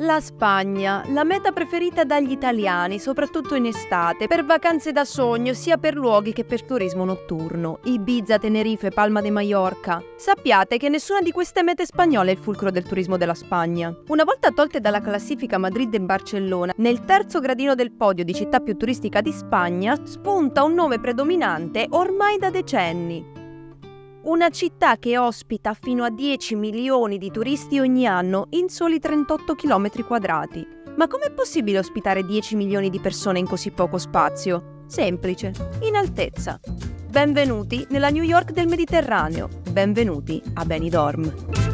La Spagna, la meta preferita dagli italiani, soprattutto in estate, per vacanze da sogno sia per luoghi che per turismo notturno. Ibiza, Tenerife, Palma de Mallorca. Sappiate che nessuna di queste mete spagnole è il fulcro del turismo della Spagna. Una volta tolte dalla classifica Madrid e Barcellona, nel terzo gradino del podio di città più turistica di Spagna spunta un nome predominante ormai da decenni, una città che ospita fino a 10 milioni di turisti ogni anno in soli 38 km quadrati. Ma com'è possibile ospitare 10 milioni di persone in così poco spazio? Semplice, in altezza. Benvenuti nella New York del Mediterraneo. Benvenuti a Benidorm.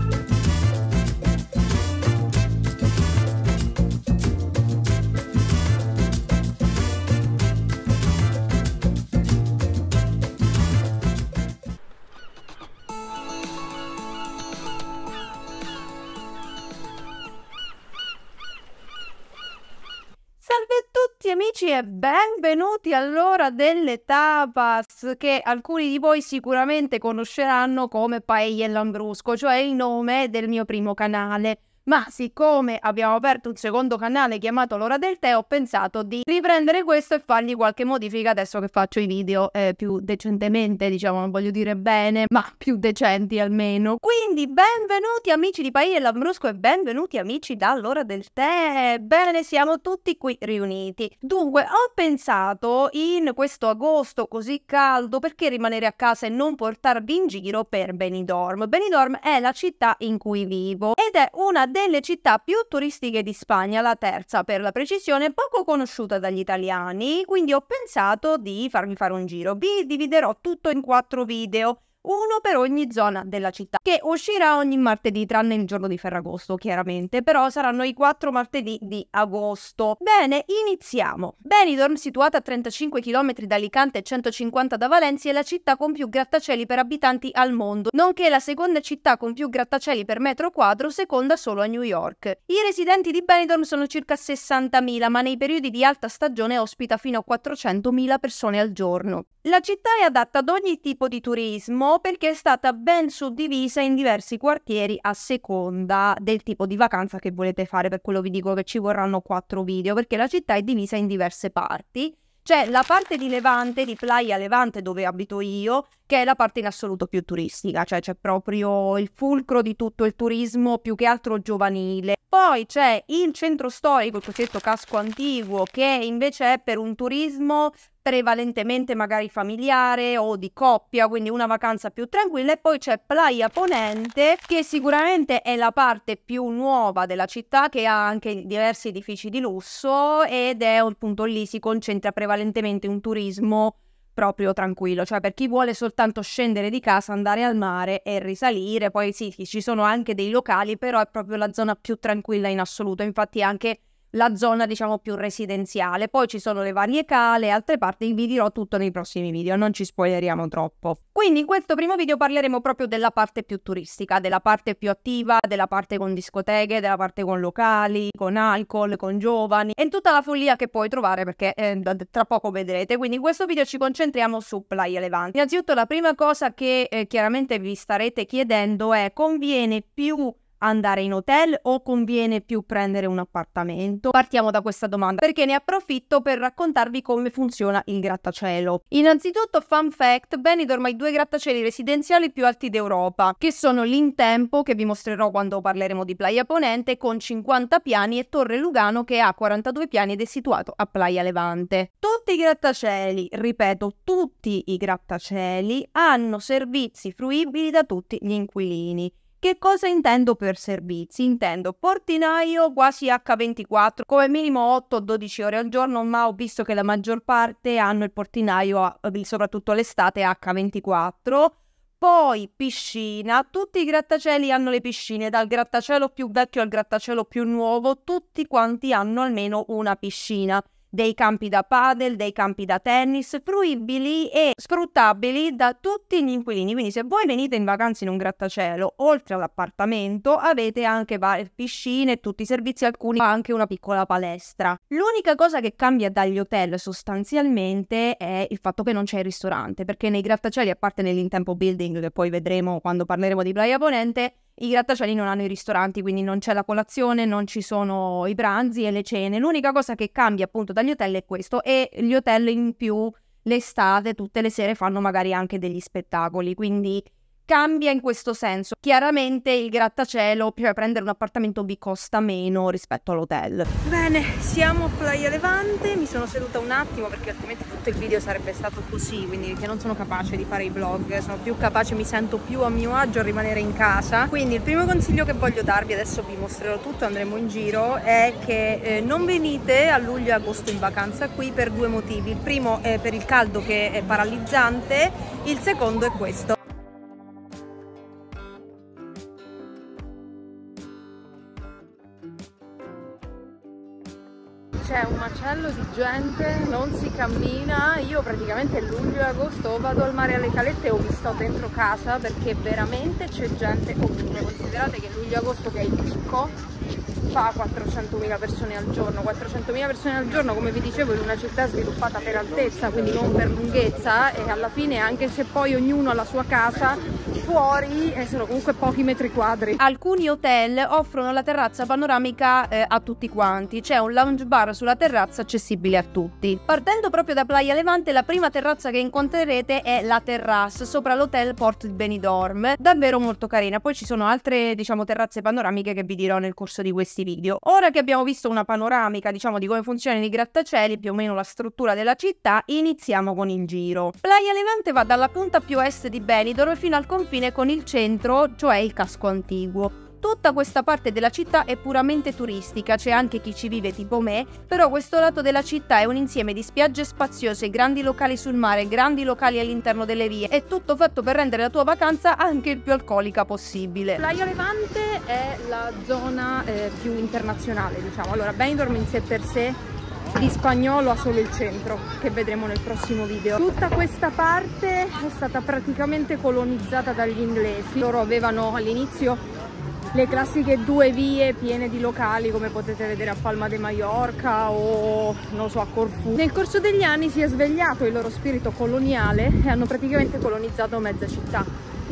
e benvenuti all'ora delle tapas che alcuni di voi sicuramente conosceranno come Paella Lambrusco, cioè il nome del mio primo canale ma siccome abbiamo aperto un secondo canale chiamato L'ora del tè, ho pensato di riprendere questo e fargli qualche modifica adesso che faccio i video eh, più decentemente, diciamo, non voglio dire bene, ma più decenti almeno. Quindi benvenuti amici di Paia e Lambrusco e benvenuti amici da dall'ora del tè. Bene, siamo tutti qui riuniti. Dunque, ho pensato in questo agosto così caldo, perché rimanere a casa e non portarvi in giro per Benidorm? Benidorm è la città in cui vivo ed è una delle città più turistiche di Spagna, la terza per la precisione, poco conosciuta dagli italiani, quindi ho pensato di farmi fare un giro. Vi dividerò tutto in quattro video uno per ogni zona della città, che uscirà ogni martedì, tranne il giorno di Ferragosto, chiaramente, però saranno i quattro martedì di agosto. Bene, iniziamo. Benidorm, situata a 35 km da Alicante e 150 da Valencia, è la città con più grattacieli per abitanti al mondo, nonché la seconda città con più grattacieli per metro quadro, seconda solo a New York. I residenti di Benidorm sono circa 60.000, ma nei periodi di alta stagione ospita fino a 400.000 persone al giorno. La città è adatta ad ogni tipo di turismo, perché è stata ben suddivisa in diversi quartieri a seconda del tipo di vacanza che volete fare. Per quello vi dico che ci vorranno quattro video, perché la città è divisa in diverse parti. C'è la parte di Levante, di Playa Levante, dove abito io, che è la parte in assoluto più turistica, cioè c'è proprio il fulcro di tutto il turismo, più che altro giovanile. Poi c'è il centro storico, il cosiddetto casco antiguo, che invece è per un turismo prevalentemente magari familiare o di coppia, quindi una vacanza più tranquilla. E poi c'è Playa Ponente, che sicuramente è la parte più nuova della città, che ha anche diversi edifici di lusso ed è appunto lì si concentra prevalentemente un turismo proprio tranquillo, cioè per chi vuole soltanto scendere di casa, andare al mare e risalire, poi sì, ci sono anche dei locali, però è proprio la zona più tranquilla in assoluto, infatti anche la zona diciamo più residenziale. Poi ci sono le varie cale e altre parti, vi dirò tutto nei prossimi video, non ci spoileriamo troppo. Quindi in questo primo video parleremo proprio della parte più turistica, della parte più attiva, della parte con discoteche, della parte con locali, con alcol, con giovani e tutta la follia che puoi trovare perché eh, tra poco vedrete. Quindi in questo video ci concentriamo su Playa Levante. Innanzitutto la prima cosa che eh, chiaramente vi starete chiedendo è conviene più andare in hotel o conviene più prendere un appartamento? Partiamo da questa domanda perché ne approfitto per raccontarvi come funziona il grattacielo. Innanzitutto, fun fact, Benidorm ha i due grattacieli residenziali più alti d'Europa, che sono l'Intempo, che vi mostrerò quando parleremo di Playa Ponente, con 50 piani e Torre Lugano che ha 42 piani ed è situato a Playa Levante. Tutti i grattacieli, ripeto, tutti i grattacieli hanno servizi fruibili da tutti gli inquilini che cosa intendo per servizi? Intendo portinaio quasi H24, come minimo 8-12 ore al giorno, ma ho visto che la maggior parte hanno il portinaio, eh, soprattutto l'estate, H24. Poi piscina, tutti i grattacieli hanno le piscine, dal grattacielo più vecchio al grattacielo più nuovo, tutti quanti hanno almeno una piscina dei campi da padel, dei campi da tennis, fruibili e sfruttabili da tutti gli inquilini. Quindi se voi venite in vacanza in un grattacielo, oltre all'appartamento, avete anche varie piscine, tutti i servizi, alcuni anche una piccola palestra. L'unica cosa che cambia dagli hotel sostanzialmente è il fatto che non c'è il ristorante, perché nei grattacieli, a parte nell'intempo building che poi vedremo quando parleremo di Playa Ponente, i grattacieli non hanno i ristoranti, quindi non c'è la colazione, non ci sono i pranzi e le cene. L'unica cosa che cambia appunto dagli hotel è questo e gli hotel in più l'estate tutte le sere fanno magari anche degli spettacoli, quindi cambia in questo senso. Chiaramente il grattacielo, cioè prendere un appartamento vi costa meno rispetto all'hotel. Bene, siamo a Playa Levante, mi sono seduta un attimo perché altrimenti tutto il video sarebbe stato così, quindi che non sono capace di fare i vlog, sono più capace, mi sento più a mio agio a rimanere in casa. Quindi il primo consiglio che voglio darvi, adesso vi mostrerò tutto, andremo in giro, è che eh, non venite a luglio e agosto in vacanza qui per due motivi. Il primo è per il caldo che è paralizzante, il secondo è questo. c'è un macello di gente, non si cammina, io praticamente luglio e agosto vado al mare alle calette o mi sto dentro casa perché veramente c'è gente ovunque, considerate che luglio e agosto che è il picco fa 400.000 persone al giorno, 400.000 persone al giorno come vi dicevo in una città sviluppata per altezza, quindi non per lunghezza e alla fine anche se poi ognuno ha la sua casa fuori eh, sono comunque pochi metri quadri. Alcuni hotel offrono la terrazza panoramica eh, a tutti quanti, c'è un lounge bar sulla terrazza accessibile a tutti. Partendo proprio da Playa Levante, la prima terrazza che incontrerete è la terrasse sopra l'hotel Port Benidorm, davvero molto carina. Poi ci sono altre, diciamo, terrazze panoramiche che vi dirò nel corso di questi video. Ora che abbiamo visto una panoramica, diciamo, di come funzionano i grattacieli, più o meno la struttura della città, iniziamo con il giro. Playa Levante va dalla punta più est di Benidorm fino al confine con il centro, cioè il casco antiguo. Tutta questa parte della città è puramente turistica, c'è anche chi ci vive tipo me, però questo lato della città è un insieme di spiagge spaziose, grandi locali sul mare, grandi locali all'interno delle vie, è tutto fatto per rendere la tua vacanza anche il più alcolica possibile. Playa Levante è la zona eh, più internazionale, diciamo. Allora, Benidorm in sé per sé di spagnolo ha solo il centro che vedremo nel prossimo video tutta questa parte è stata praticamente colonizzata dagli inglesi loro avevano all'inizio le classiche due vie piene di locali come potete vedere a Palma de Mallorca o non so a Corfù. Nel corso degli anni si è svegliato il loro spirito coloniale e hanno praticamente colonizzato mezza città.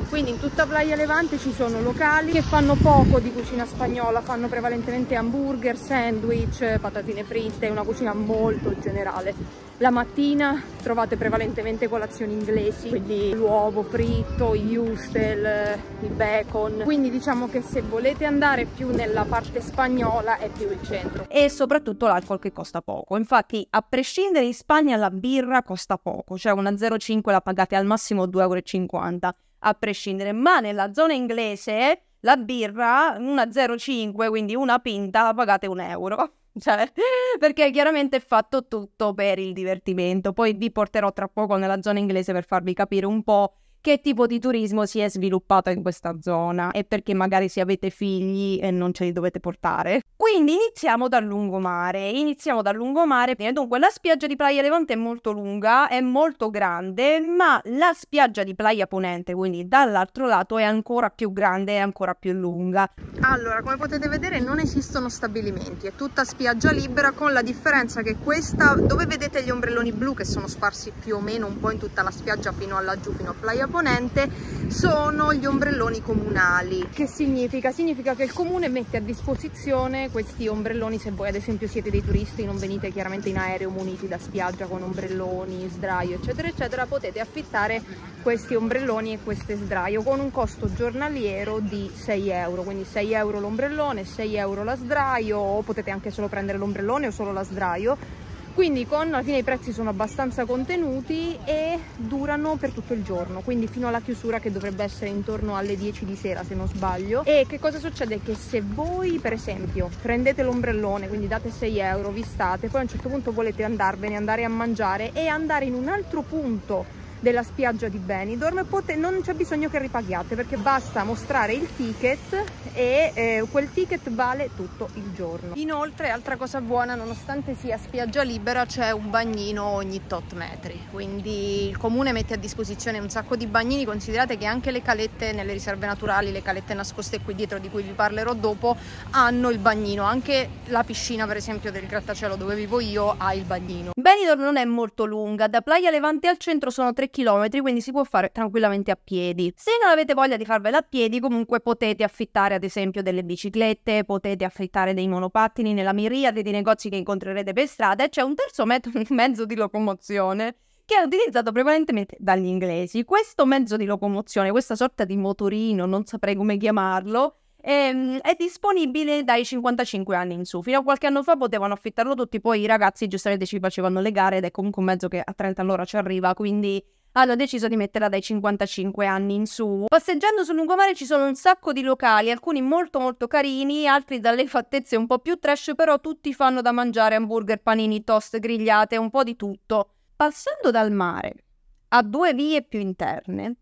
Quindi in tutta Playa Levante ci sono locali che fanno poco di cucina spagnola, fanno prevalentemente hamburger, sandwich, patatine fritte, una cucina molto generale la mattina trovate prevalentemente colazioni inglesi, quindi l'uovo fritto, gli ustel, il bacon. Quindi diciamo che se volete andare più nella parte spagnola è più il centro. E soprattutto l'alcol che costa poco. Infatti a prescindere in Spagna la birra costa poco, cioè una 0,5 la pagate al massimo 2,50 euro a prescindere. Ma nella zona inglese la birra, una 0,5, quindi una pinta, la pagate 1 euro cioè, perché chiaramente è fatto tutto per il divertimento. Poi vi porterò tra poco nella zona inglese per farvi capire un po' che tipo di turismo si è sviluppato in questa zona e perché magari se avete figli e eh, non ce li dovete portare. Quindi iniziamo dal lungomare, iniziamo dal lungomare, dunque la spiaggia di Playa Levante è molto lunga, è molto grande, ma la spiaggia di Playa Ponente, quindi dall'altro lato, è ancora più grande e ancora più lunga. Allora, come potete vedere non esistono stabilimenti, è tutta spiaggia libera con la differenza che questa, dove vedete gli ombrelloni blu che sono sparsi più o meno un po' in tutta la spiaggia fino a laggiù, fino a Playa ponente sono gli ombrelloni comunali. Che significa? Significa che il comune mette a disposizione questi ombrelloni se voi ad esempio siete dei turisti, non venite chiaramente in aereo muniti da spiaggia con ombrelloni, sdraio eccetera eccetera, potete affittare questi ombrelloni e queste sdraio con un costo giornaliero di 6 euro, quindi 6 euro l'ombrellone, 6 euro la sdraio o potete anche solo prendere l'ombrellone o solo la sdraio quindi con alla fine i prezzi sono abbastanza contenuti e durano per tutto il giorno quindi fino alla chiusura che dovrebbe essere intorno alle 10 di sera se non sbaglio e che cosa succede che se voi per esempio prendete l'ombrellone quindi date 6 euro vi state poi a un certo punto volete andarvene andare a mangiare e andare in un altro punto della spiaggia di Benidorm Pot non c'è bisogno che ripaghiate perché basta mostrare il ticket e eh, quel ticket vale tutto il giorno inoltre altra cosa buona nonostante sia spiaggia libera c'è un bagnino ogni tot metri quindi il comune mette a disposizione un sacco di bagnini considerate che anche le calette nelle riserve naturali le calette nascoste qui dietro di cui vi parlerò dopo hanno il bagnino anche la piscina per esempio del grattacielo dove vivo io ha il bagnino Benidorm non è molto lunga da Playa Levante al centro sono 3 3 km, quindi si può fare tranquillamente a piedi. Se non avete voglia di farvela a piedi, comunque potete affittare ad esempio delle biciclette, potete affittare dei monopattini nella miriade di negozi che incontrerete per strada e c'è un terzo mezzo di locomozione che è utilizzato prevalentemente dagli inglesi. Questo mezzo di locomozione, questa sorta di motorino, non saprei come chiamarlo, è, ehm, è disponibile dai 55 anni in su. Fino a qualche anno fa potevano affittarlo tutti, poi i ragazzi giustamente ci facevano le gare ed è comunque un mezzo che a 30 all'ora ci arriva, quindi hanno deciso di metterla dai 55 anni in su. Passeggiando sul lungomare ci sono un sacco di locali, alcuni molto molto carini, altri dalle fattezze un po' più trash, però tutti fanno da mangiare hamburger, panini, toast, grigliate, un po' di tutto. Passando dal mare a due vie più interne,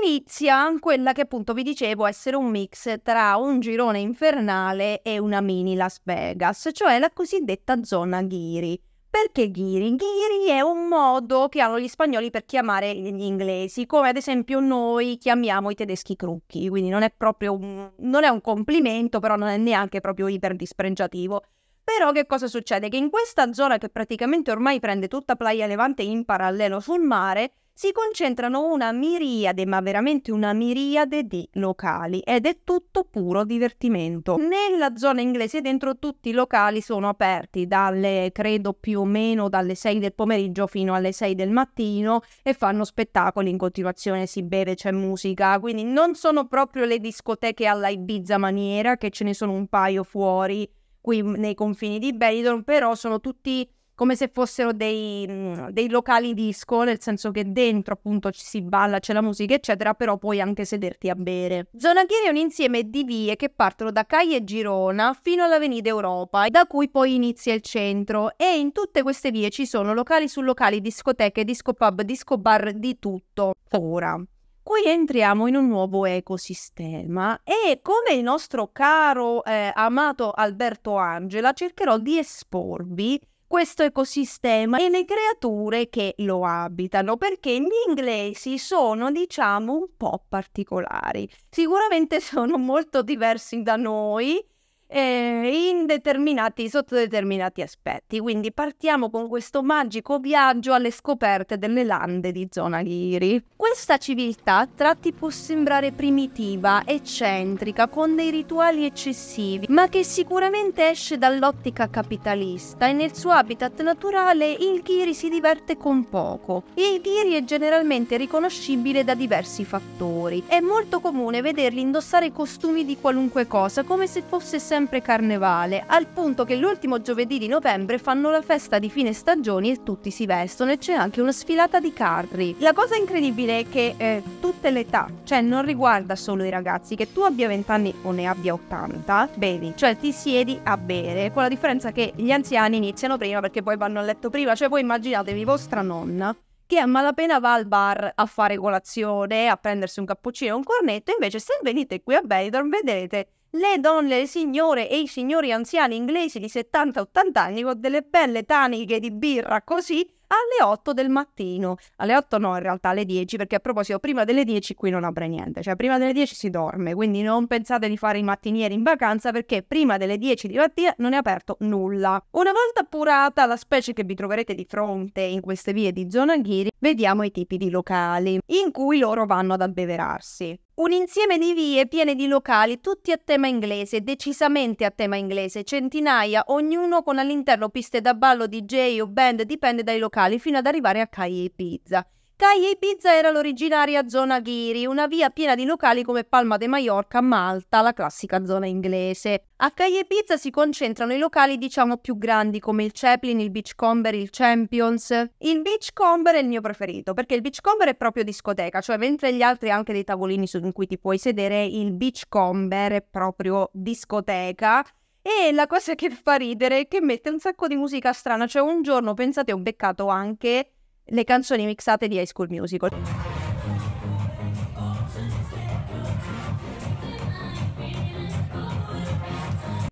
inizia quella che appunto vi dicevo essere un mix tra un girone infernale e una mini Las Vegas, cioè la cosiddetta zona Ghiri. Perché ghiri? Ghiri è un modo che hanno gli spagnoli per chiamare gli inglesi, come ad esempio noi chiamiamo i tedeschi crocchi, quindi non è proprio un, non è un complimento, però non è neanche proprio iperdisprengiativo. Però che cosa succede? Che in questa zona che praticamente ormai prende tutta Playa Levante in parallelo sul mare, si concentrano una miriade, ma veramente una miriade di locali ed è tutto puro divertimento. Nella zona inglese dentro tutti i locali sono aperti dalle, credo più o meno dalle 6 del pomeriggio fino alle 6 del mattino e fanno spettacoli in continuazione, si beve, c'è musica, quindi non sono proprio le discoteche alla Ibiza maniera che ce ne sono un paio fuori qui nei confini di Benidorm, però sono tutti come se fossero dei, mhmm, dei, locali disco, nel senso che dentro appunto ci si balla, c'è la musica, eccetera, però puoi anche sederti a bere. Zona Ghiri è un insieme di vie che partono da e Girona fino all'Avenida Europa, da cui poi inizia il centro. E in tutte queste vie ci sono locali su locali, discoteche, disco pub, disco bar, di tutto. Ora. Qui entriamo in un nuovo ecosistema e come il nostro caro eh, amato Alberto Angela cercherò di esporvi questo ecosistema e le creature che lo abitano, perché gli inglesi sono, diciamo, un po' particolari. Sicuramente sono molto diversi da noi, eh, in determinati, sotto determinati aspetti. Quindi partiamo con questo magico viaggio alle scoperte delle lande di zona Ghiri. Questa civiltà a tratti può sembrare primitiva, eccentrica, con dei rituali eccessivi, ma che sicuramente esce dall'ottica capitalista e nel suo habitat naturale il Ghiri si diverte con poco. Il Ghiri è generalmente riconoscibile da diversi fattori. È molto comune vederli indossare costumi di qualunque cosa, come se fosse sempre sempre carnevale, al punto che l'ultimo giovedì di novembre fanno la festa di fine stagione e tutti si vestono e c'è anche una sfilata di carri. La cosa incredibile è che eh, tutte le età, cioè non riguarda solo i ragazzi, che tu abbia 20 anni o ne abbia 80, bevi, cioè ti siedi a bere, con la differenza che gli anziani iniziano prima perché poi vanno a letto prima, cioè voi immaginatevi vostra nonna che a malapena va al bar a fare colazione, a prendersi un cappuccino e un cornetto, invece se venite qui a Benidorm vedrete le donne, le signore e i signori anziani inglesi di 70-80 anni con delle belle taniche di birra così alle 8 del mattino. Alle 8 no, in realtà alle 10, perché a proposito, prima delle 10 qui non apre niente, cioè prima delle 10 si dorme, quindi non pensate di fare i mattinieri in vacanza perché prima delle 10 di mattina non è aperto nulla. Una volta appurata la specie che vi troverete di fronte in queste vie di zona Ghiri, vediamo i tipi di locali in cui loro vanno ad abbeverarsi. Un insieme di vie piene di locali, tutti a tema inglese, decisamente a tema inglese, centinaia, ognuno con all'interno piste da ballo, DJ o band, dipende dai locali, fino ad arrivare a Cagliari Pizza. Caia Ibiza era l'originaria zona Ghiri, una via piena di locali come Palma de Mallorca, Malta, la classica zona inglese. A Caia Ibiza si concentrano i locali diciamo più grandi come il Chaplin, il Beachcomber, il Champions. Il Beachcomber è il mio preferito perché il Beachcomber è proprio discoteca, cioè mentre gli altri hanno anche dei tavolini su cui ti puoi sedere, il Beachcomber è proprio discoteca. E la cosa che fa ridere è che mette un sacco di musica strana, cioè un giorno pensate ho beccato anche le canzoni mixate di High School Musical.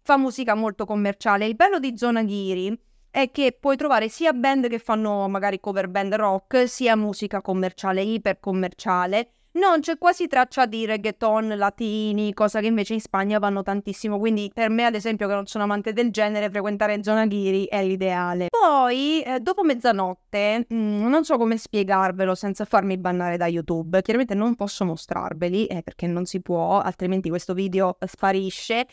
Fa musica molto commerciale. Il bello di Zona Ghiri è che puoi trovare sia band che fanno magari cover band rock, sia musica commerciale, ipercommerciale non c'è quasi traccia di reggaeton latini, cosa che invece in Spagna vanno tantissimo, quindi per me ad esempio che non sono amante del genere, frequentare zona Ghiri è l'ideale. Poi, eh, dopo mezzanotte, mh, mm, non so come spiegarvelo senza farmi bannare da YouTube, chiaramente non posso mostrarveli, eh, perché non si può, altrimenti questo video sparisce,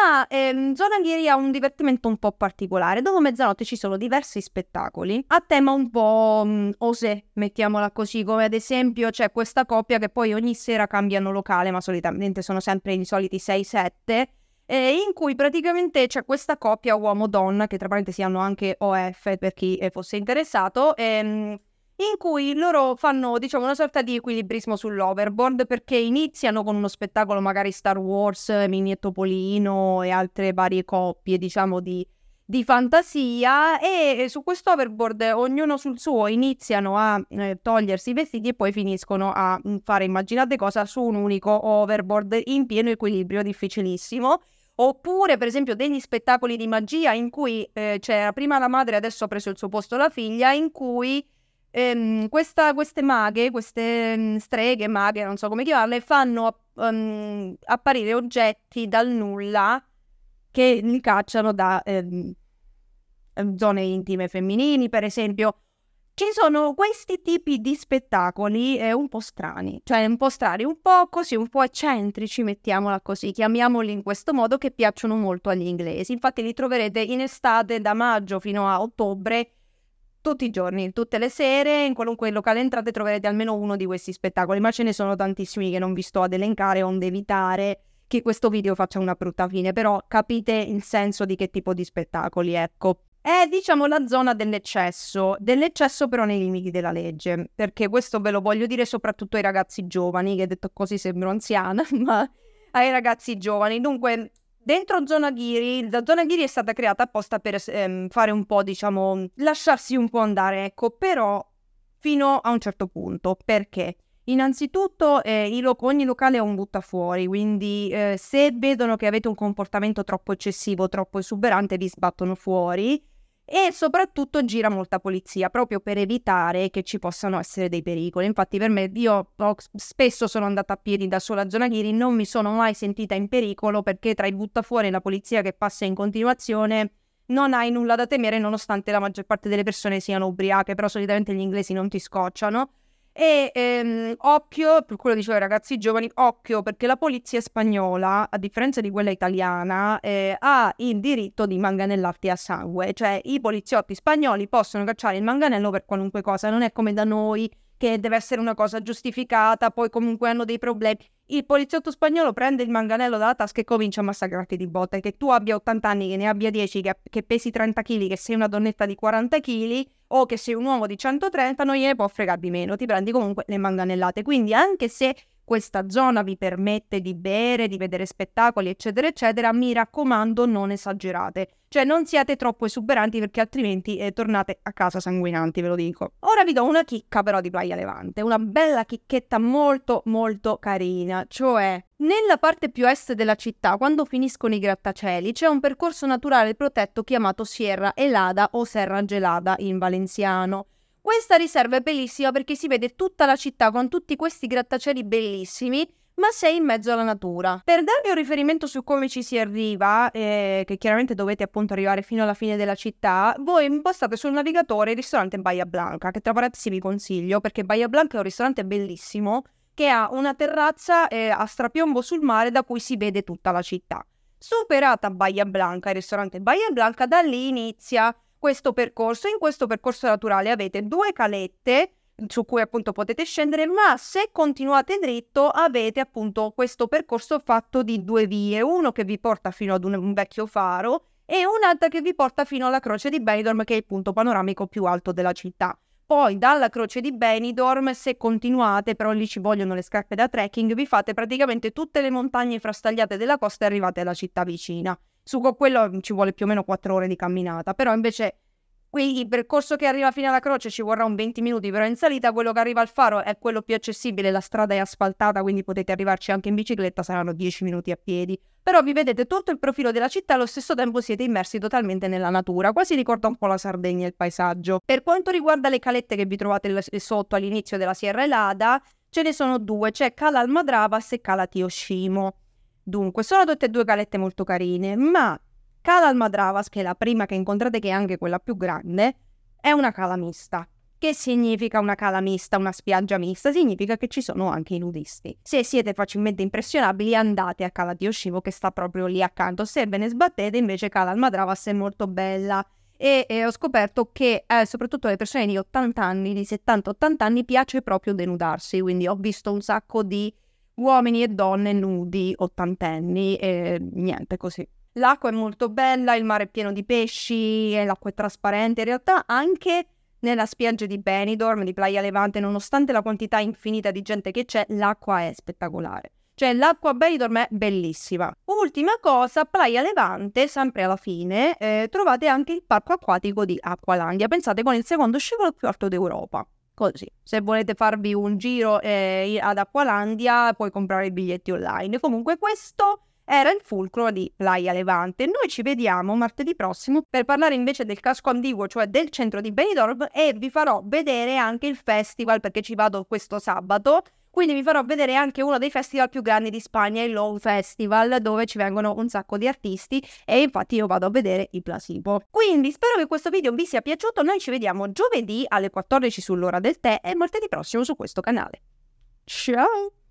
ma ehm, Zona Ghiri ha un divertimento un po' particolare. Dopo mezzanotte ci sono diversi spettacoli a tema un po' mh, mm, osè, mettiamola così, come ad esempio c'è questa coppia che poi ogni sera cambiano locale, ma solitamente sono sempre i soliti 6-7. Eh, in cui praticamente c'è questa coppia uomo-donna, che tra parentesi hanno anche OF per chi eh, fosse interessato, e ehm, in cui loro fanno diciamo una sorta di equilibrismo sull'overboard perché iniziano con uno spettacolo magari Star Wars, Mini e Topolino e altre varie coppie diciamo di, di fantasia e su questo overboard ognuno sul suo iniziano a eh, togliersi i vestiti e poi finiscono a mm, fare immaginate cosa su un unico overboard in pieno equilibrio difficilissimo oppure per esempio degli spettacoli di magia in cui eh, c'era prima la madre adesso ha preso il suo posto la figlia in cui ehm, questa, queste maghe, queste mm, streghe, maghe, non so come chiamarle, fanno um, apparire oggetti dal nulla che li cacciano da ehm, ehm, zone intime femminili, per esempio. Ci sono questi tipi di spettacoli eh, un po' strani, cioè un po' strani, un po' così, un po' eccentrici, mettiamola così, chiamiamoli in questo modo, che piacciono molto agli inglesi. Infatti li troverete in estate da maggio fino a ottobre tutti i giorni, tutte le sere, in qualunque locale entrate troverete almeno uno di questi spettacoli, ma ce ne sono tantissimi che non vi sto ad elencare onde evitare che questo video faccia una brutta fine, però capite il senso di che tipo di spettacoli, ecco. È diciamo la zona dell'eccesso, dell'eccesso però nei limiti della legge, perché questo ve lo voglio dire soprattutto ai ragazzi giovani, che detto così sembro anziana, ma ai ragazzi giovani. Dunque, Dentro Zona Ghiri, la Zona Ghiri è stata creata apposta per ehm, fare un po', diciamo, lasciarsi un po' andare, ecco, però fino a un certo punto. Perché? Innanzitutto eh, lo- ogni locale ha un buttafuori, quindi eh, se vedono che avete un comportamento troppo eccessivo, troppo esuberante, vi sbattono fuori e soprattutto gira molta polizia proprio per evitare che ci possano essere dei pericoli. Infatti per me io spesso sono andata a piedi da sola a zona Ghiri, non mi sono mai sentita in pericolo perché tra i buttafuori e la polizia che passa in continuazione non hai nulla da temere nonostante la maggior parte delle persone siano ubriache, però solitamente gli inglesi non ti scocciano. E ehm, occhio, per quello dicevo ai ragazzi giovani, occhio perché la polizia spagnola, a differenza di quella italiana, eh, ha il diritto di manganellarti a sangue, cioè i poliziotti spagnoli possono cacciare il manganello per qualunque cosa, non è come da noi che deve essere una cosa giustificata, poi comunque hanno dei problemi. Il poliziotto spagnolo prende il manganello dalla tasca e comincia a massacrarti di botte, che tu abbia 80 anni, che ne abbia 10, che, che pesi 30 kg, che sei una donnetta di 40 kg o che sei un uomo di 130 non gliene può fregare di meno, ti prendi comunque le manganellate. Quindi anche se questa zona vi permette di bere, di vedere spettacoli, eccetera, eccetera, mi raccomando non esagerate. Cioè non siate troppo esuberanti perché altrimenti eh, tornate a casa sanguinanti, ve lo dico. Ora vi do una chicca però di Playa Levante, una bella chicchetta molto molto carina, cioè nella parte più est della città, quando finiscono i grattacieli, c'è un percorso naturale protetto chiamato Sierra Elada o Serra Gelada in valenziano questa riserva è bellissima perché si vede tutta la città con tutti questi grattacieli bellissimi ma sei in mezzo alla natura. Per darvi un riferimento su come ci si arriva, eh, che chiaramente dovete appunto arrivare fino alla fine della città, voi impostate sul navigatore il ristorante Baia Blanca, che tra parentesi vi consiglio perché Baia Blanca è un ristorante bellissimo che ha una terrazza eh, a strapiombo sul mare da cui si vede tutta la città. Superata Baia Blanca, il ristorante Baia Blanca, da lì inizia questo percorso. In questo percorso naturale avete due calette mm, su cui appunto potete scendere, ma se continuate dritto avete appunto questo percorso fatto di due vie, uno che vi porta fino ad un, un vecchio faro e un'altra che vi porta fino alla croce di Benidorm che è il punto panoramico più alto della città. Poi dalla croce di Benidorm, se continuate, però lì ci vogliono le scarpe da trekking, vi fate praticamente tutte le montagne frastagliate della costa e arrivate alla città vicina. Su quello mm, ci vuole più o meno 4 ore di camminata, però invece qui il percorso che arriva fino alla croce ci vorrà un 20 minuti, però in salita quello che arriva al faro è quello più accessibile, la strada è asfaltata, quindi potete arrivarci anche in bicicletta, saranno 10 minuti a piedi. Però vi vedete tutto il profilo della città e allo stesso tempo siete immersi totalmente nella natura, quasi ricorda un po' la Sardegna e il paesaggio. Per quanto riguarda le calette che vi trovate sotto all'inizio della Sierra Elada, ce ne sono due, c'è cioè Cala Almadravas e Cala Tioshimo. Dunque, sono tutte e due calette molto carine, ma Cala Almadravas, che è la prima che incontrate, che è anche quella più grande, è una cala mista. Che significa una cala mista, una spiaggia mista? Significa che ci sono anche i nudisti. Se siete facilmente impressionabili, andate a Cala di Oshivo, che sta proprio lì accanto. Se ve ne sbattete, invece, Cala Almadravas è molto bella. E, e ho scoperto che eh, soprattutto alle persone di 80 anni, di 70-80 anni, piace proprio denudarsi. Quindi ho visto un sacco di uomini e donne nudi, ottantenni e niente così. L'acqua è molto bella, il mare è pieno di pesci, l'acqua è trasparente. In realtà anche nella spiaggia di Benidorm, di Playa Levante, nonostante la quantità infinita di gente che c'è, l'acqua è spettacolare. Cioè l'acqua a Benidorm è bellissima. Ultima cosa, Playa Levante, sempre alla fine, eh, trovate anche il parco acquatico di Aqualandia. Pensate con il secondo scivolo più alto d'Europa. Così, se volete farvi un giro eh, ad Acqualandia, puoi comprare i biglietti online. Comunque questo era il fulcro di Playa Levante. Noi ci vediamo martedì prossimo per parlare invece del casco antiguo, cioè del centro di Benidorm e vi farò vedere anche il festival perché ci vado questo sabato quindi vi farò vedere anche uno dei festival più grandi di Spagna, il Low Festival, dove ci vengono un sacco di artisti e infatti io vado a vedere il placebo. Quindi spero che questo video vi sia piaciuto, noi ci vediamo giovedì alle 14 sull'ora del tè e martedì prossimo su questo canale. Ciao!